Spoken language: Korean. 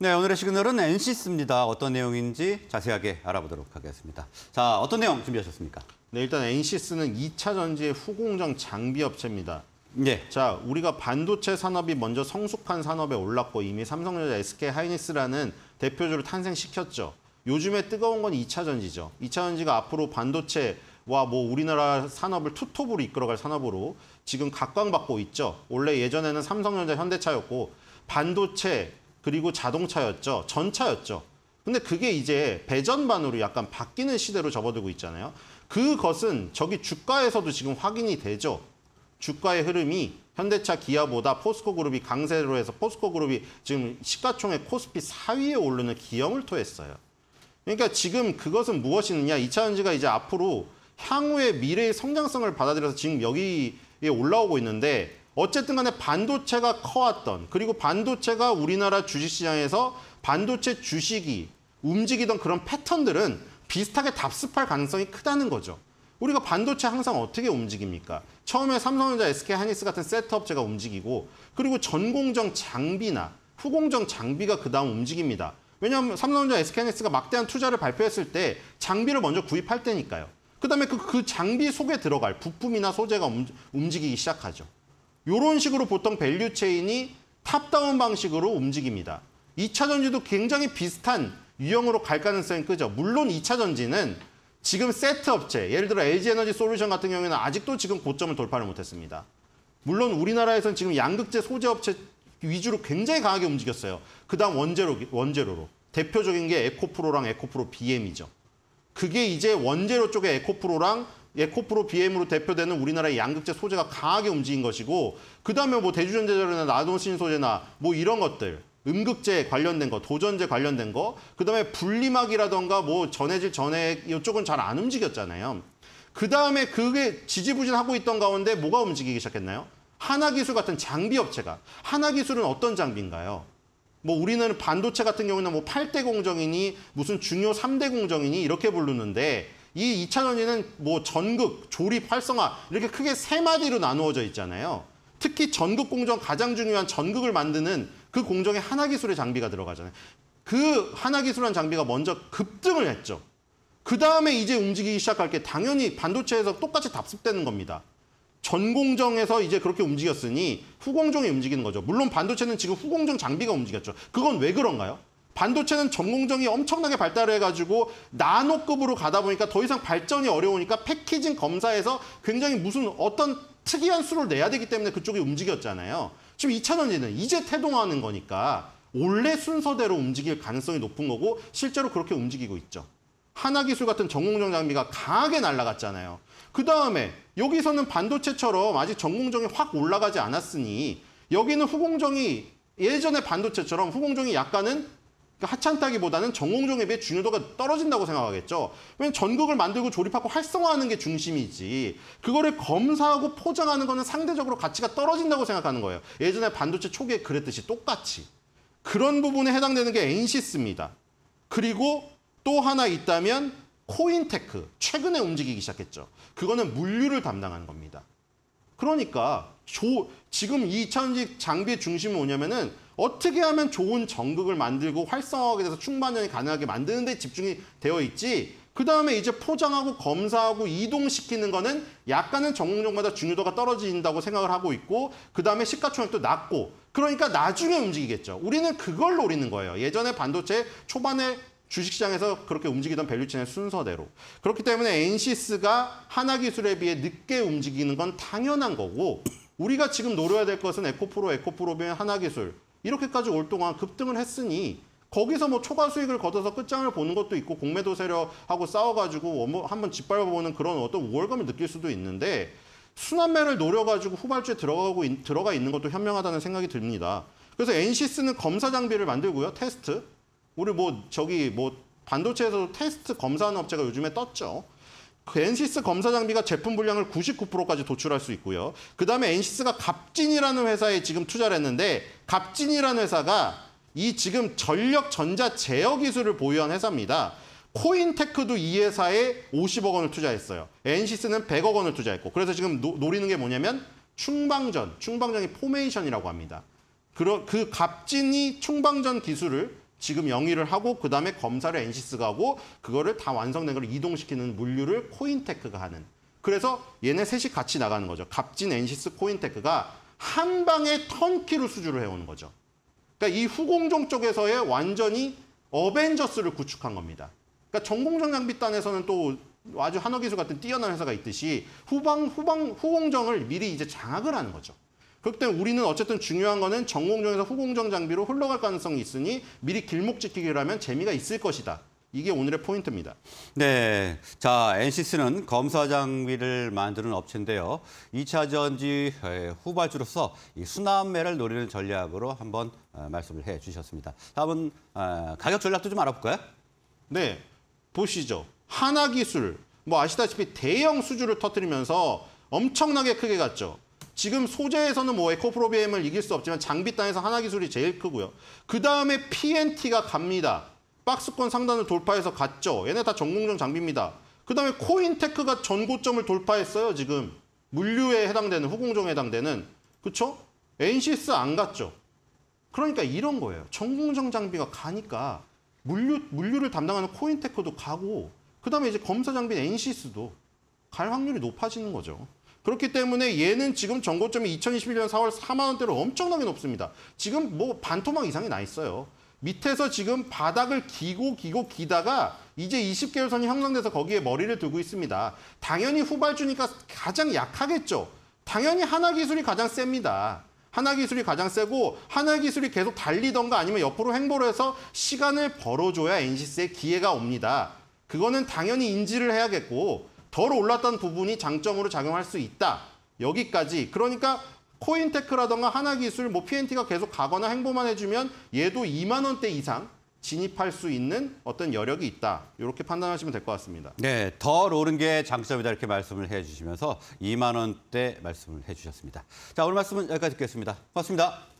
네, 오늘의 시그널은 NC스입니다. 어떤 내용인지 자세하게 알아보도록 하겠습니다. 자, 어떤 내용 준비하셨습니까? 네, 일단 NC스는 2차 전지의 후공정 장비 업체입니다. 네. 자, 우리가 반도체 산업이 먼저 성숙한 산업에 올랐고 이미 삼성전자 SK 하이닉스라는 대표주를 탄생시켰죠. 요즘에 뜨거운 건 2차 전지죠. 2차 전지가 앞으로 반도체 와뭐 우리나라 산업을 투톱으로 이끌어갈 산업으로 지금 각광받고 있죠. 원래 예전에는 삼성전자 현대차였고 반도체 그리고 자동차였죠. 전차였죠. 근데 그게 이제 배전반으로 약간 바뀌는 시대로 접어들고 있잖아요. 그것은 저기 주가에서도 지금 확인이 되죠. 주가의 흐름이 현대차 기아보다 포스코 그룹이 강세로 해서 포스코 그룹이 지금 시가총액 코스피 4위에 오르는 기염을 토했어요. 그러니까 지금 그것은 무엇이느냐. 이차 전지가 이제 앞으로 향후의 미래의 성장성을 받아들여서 지금 여기에 올라오고 있는데 어쨌든 간에 반도체가 커왔던 그리고 반도체가 우리나라 주식시장에서 반도체 주식이 움직이던 그런 패턴들은 비슷하게 답습할 가능성이 크다는 거죠. 우리가 반도체 항상 어떻게 움직입니까? 처음에 삼성전자, SK 하이닉스 같은 세트 업체가 움직이고 그리고 전공정 장비나 후공정 장비가 그다음 움직입니다. 왜냐하면 삼성전자, SK 하이닉스가 막대한 투자를 발표했을 때 장비를 먼저 구입할 때니까요. 그다음에 그, 그 장비 속에 들어갈 부품이나 소재가 움직이기 시작하죠. 이런 식으로 보통 밸류 체인이 탑다운 방식으로 움직입니다. 2차 전지도 굉장히 비슷한 유형으로 갈 가능성이 크죠. 물론 2차 전지는 지금 세트 업체, 예를 들어 LG 에너지 솔루션 같은 경우에는 아직도 지금 고점을 돌파를 못했습니다. 물론 우리나라에서는 지금 양극재 소재 업체 위주로 굉장히 강하게 움직였어요. 그다음 원재료 원재료로 대표적인 게 에코프로랑 에코프로 BM이죠. 그게 이제 원재료 쪽에 에코프로랑 예코프로 BM으로 대표되는 우리나라의 양극재 소재가 강하게 움직인 것이고 그다음에 뭐 대주전자재나 나노신소재나 뭐 이런 것들 음극재 관련된 거, 도전재 관련된 거, 그다음에 분리막이라던가 뭐 전해질 전해 이쪽은 잘 안 움직였잖아요. 그다음에 그게 지지부진하고 있던 가운데 뭐가 움직이기 시작했나요? 하나기술 같은 장비 업체가. 하나기술은 어떤 장비인가요? 뭐 우리는 반도체 같은 경우는 뭐 8대 공정이니 무슨 중요 3대 공정이니 이렇게 부르는데 이 2차 논의는 뭐 전극, 조립, 활성화 이렇게 크게 세 마디로 나누어져 있잖아요. 특히 전극 공정 가장 중요한 전극을 만드는 그 공정에 하나 기술의 장비가 들어가잖아요. 그 하나 기술한 장비가 먼저 급등을 했죠. 그 다음에 이제 움직이기 시작할 게 당연히 반도체에서 똑같이 답습되는 겁니다. 전공정에서 이제 그렇게 움직였으니 후공정이 움직이는 거죠. 물론 반도체는 지금 후공정 장비가 움직였죠. 그건 왜 그런가요? 반도체는 전공정이 엄청나게 발달해가지고 을 나노급으로 가다 보니까 더 이상 발전이 어려우니까 패키징 검사에서 굉장히 무슨 어떤 특이한 수를 내야 되기 때문에 그쪽이 움직였잖아요. 지금 2차 전지는 이제 태동하는 거니까 원래 순서대로 움직일 가능성이 높은 거고 실제로 그렇게 움직이고 있죠. 하나 기술 같은 전공정 장비가 강하게 날아갔잖아요그 다음에 여기서는 반도체처럼 아직 전공정이 확 올라가지 않았으니 여기는 후공정이 예전에 반도체처럼 후공정이 약간은 그러니까 하찮다기보다는 전공종에 비해 중요도가 떨어진다고 생각하겠죠. 왜냐면 전극을 만들고 조립하고 활성화하는 게 중심이지. 그거를 검사하고 포장하는 거는 상대적으로 가치가 떨어진다고 생각하는 거예요. 예전에 반도체 초기에 그랬듯이 똑같이. 그런 부분에 해당되는 게 n c 스입니다 그리고 또 하나 있다면 코인테크. 최근에 움직이기 시작했죠. 그거는 물류를 담당하는 겁니다. 그러니까 조, 지금 이 차원직 장비의 중심은 뭐냐면은 어떻게 하면 좋은 정극을 만들고 활성화하게 돼서 충반전이 가능하게 만드는 데 집중이 되어 있지 그 다음에 이제 포장하고 검사하고 이동시키는 거는 약간은 전공정마다 중요도가 떨어진다고 생각을 하고 있고 그 다음에 시가총액도 낮고 그러니까 나중에 움직이겠죠. 우리는 그걸 노리는 거예요. 예전에 반도체 초반에 주식시장에서 그렇게 움직이던 밸류체인의 순서대로. 그렇기 때문에 엔시스가 하나 기술에 비해 늦게 움직이는 건 당연한 거고 우리가 지금 노려야 될 것은 에코프로, 에코프로비엔 하나 기술 이렇게까지 올 동안 급등을 했으니 거기서 뭐 초과 수익을 거둬서 끝장을 보는 것도 있고 공매도 세력하고 싸워가지고 한번 짓밟아보는 그런 어떤 우월감을 느낄 수도 있는데 순환매를 노려가지고 후발주에 들어가고 인, 들어가 있는 것도 현명하다는 생각이 듭니다. 그래서 엔시스는 검사 장비를 만들고요. 테스트. 우리 뭐 저기 뭐 반도체에서도 테스트 검사하는 업체가 요즘에 떴죠. 그 엔시스 검사 장비가 제품 분량을 99%까지 도출할 수 있고요. 그다음에 엔시스가 갑진이라는 회사에 지금 투자를 했는데 갑진이라는 회사가 이 지금 전력 전자 제어 기술을 보유한 회사입니다. 코인테크도 이 회사에 50억 원을 투자했어요. 엔시스는 100억 원을 투자했고 그래서 지금 노, 노리는 게 뭐냐면 충방전, 충방전이 포메이션이라고 합니다. 그, 그 갑진이 충방전 기술을 지금 영위를 하고 그 다음에 검사를 엔시스가 하고 그거를 다 완성된 걸 이동시키는 물류를 코인테크가 하는 그래서 얘네 셋이 같이 나가는 거죠. 갑진 엔시스 코인테크가 한 방에 턴키로 수주를 해오는 거죠. 그러니까 이 후공정 쪽에서의 완전히 어벤져스를 구축한 겁니다. 그러니까 전공정 장비단에서는 또 아주 한화기술 같은 뛰어난 회사가 있듯이 후방 후방 후공정을 미리 이제 장악을 하는 거죠. 그렇기 때문에 우리는 어쨌든 중요한 거는 전공정에서 후공정 장비로 흘러갈 가능성이 있으니 미리 길목 지키기를 하면 재미가 있을 것이다. 이게 오늘의 포인트입니다. 네. 자, n c c 는 검사 장비를 만드는 업체인데요. 2차 전지 후발주로서 수남매를 노리는 전략으로 한번 어, 말씀을 해 주셨습니다. 다음은 어, 가격 전략도 좀 알아볼까요? 네. 보시죠. 하나기술, 뭐 아시다시피 대형 수주를 터뜨리면서 엄청나게 크게 갔죠. 지금 소재에서는 뭐 에코프로비엠을 이길 수 없지만 장비 단에서 하나기술이 제일 크고요. 그 다음에 PNT가 갑니다. 박스권 상단을 돌파해서 갔죠. 얘네 다 전공정 장비입니다. 그 다음에 코인테크가 전고점을 돌파했어요. 지금 물류에 해당되는 후공정에 해당되는 그쵸? NCS 안 갔죠. 그러니까 이런 거예요. 전공정 장비가 가니까 물류, 물류를 담당하는 코인테크도 가고 그 다음에 이제 검사 장비 NCS도 갈 확률이 높아지는 거죠. 그렇기 때문에 얘는 지금 전고점이 2021년 4월 4만 원대로 엄청나게 높습니다. 지금 뭐 반토막 이상이 나 있어요. 밑에서 지금 바닥을 기고 기고 기다가 이제 20개월 선이 형성돼서 거기에 머리를 두고 있습니다. 당연히 후발주니까 가장 약하겠죠. 당연히 하나 기술이 가장 셉니다. 하나 기술이 가장 세고 하나 기술이 계속 달리던가 아니면 옆으로 행보를 해서 시간을 벌어줘야 n c 스의 기회가 옵니다. 그거는 당연히 인지를 해야겠고 덜 올랐던 부분이 장점으로 작용할 수 있다. 여기까지. 그러니까 코인테크라던가 하나기술, 뭐 PNT가 계속 가거나 행보만 해주면 얘도 2만 원대 이상 진입할 수 있는 어떤 여력이 있다. 이렇게 판단하시면 될 것 같습니다. 네, 덜 오른 게 장점이다 이렇게 말씀을 해주시면서 2만 원대 말씀을 해주셨습니다. 자, 오늘 말씀은 여기까지 듣겠습니다. 고맙습니다.